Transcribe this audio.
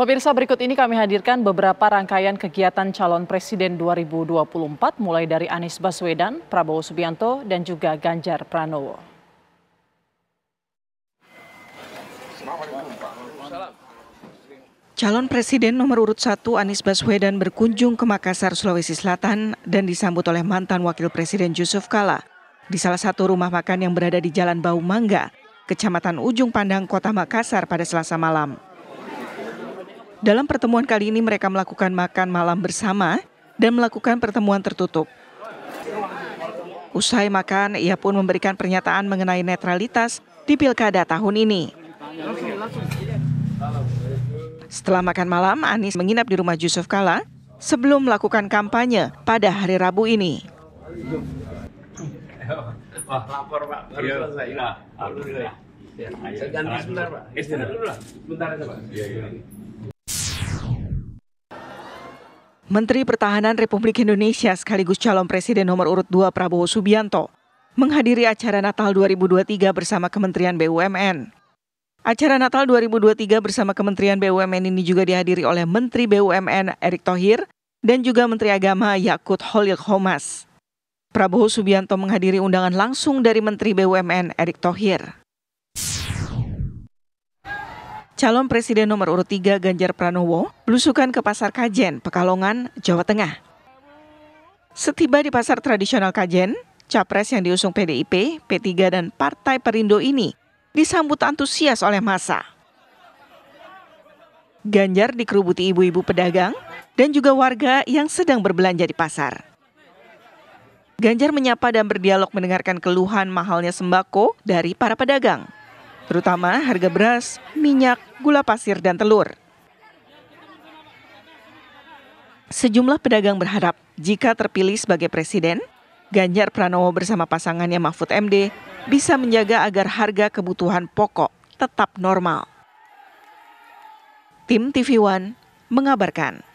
Pemirsa berikut ini kami hadirkan beberapa rangkaian kegiatan calon presiden 2024 mulai dari Anies Baswedan, Prabowo Subianto, dan juga Ganjar Pranowo. Calon Presiden nomor urut 1 Anies Baswedan berkunjung ke Makassar, Sulawesi Selatan dan disambut oleh mantan Wakil Presiden Yusuf Kala di salah satu rumah makan yang berada di Jalan Bau Mangga, Kecamatan Ujung Pandang, Kota Makassar pada selasa malam. Dalam pertemuan kali ini mereka melakukan makan malam bersama dan melakukan pertemuan tertutup. Usai makan, ia pun memberikan pernyataan mengenai netralitas di pilkada tahun ini. Setelah makan malam, Anies menginap di rumah Yusuf Kala sebelum melakukan kampanye pada hari Rabu ini. Menteri Pertahanan Republik Indonesia sekaligus calon presiden nomor urut 2 Prabowo Subianto menghadiri acara Natal 2023 bersama Kementerian BUMN. Acara Natal 2023 bersama Kementerian BUMN ini juga dihadiri oleh Menteri BUMN Erick Thohir dan juga Menteri Agama Yakut Holil Homas. Prabowo Subianto menghadiri undangan langsung dari Menteri BUMN Erick Thohir calon presiden nomor urut 3 Ganjar Pranowo belusukan ke Pasar Kajen, Pekalongan, Jawa Tengah. Setiba di pasar tradisional Kajen, capres yang diusung PDIP, P3 dan Partai Perindo ini disambut antusias oleh massa. Ganjar dikerubuti ibu-ibu pedagang dan juga warga yang sedang berbelanja di pasar. Ganjar menyapa dan berdialog mendengarkan keluhan mahalnya sembako dari para pedagang terutama harga beras, minyak, gula pasir, dan telur. Sejumlah pedagang berharap jika terpilih sebagai presiden, Ganjar Pranowo bersama pasangannya Mahfud MD bisa menjaga agar harga kebutuhan pokok tetap normal. Tim TV One mengabarkan.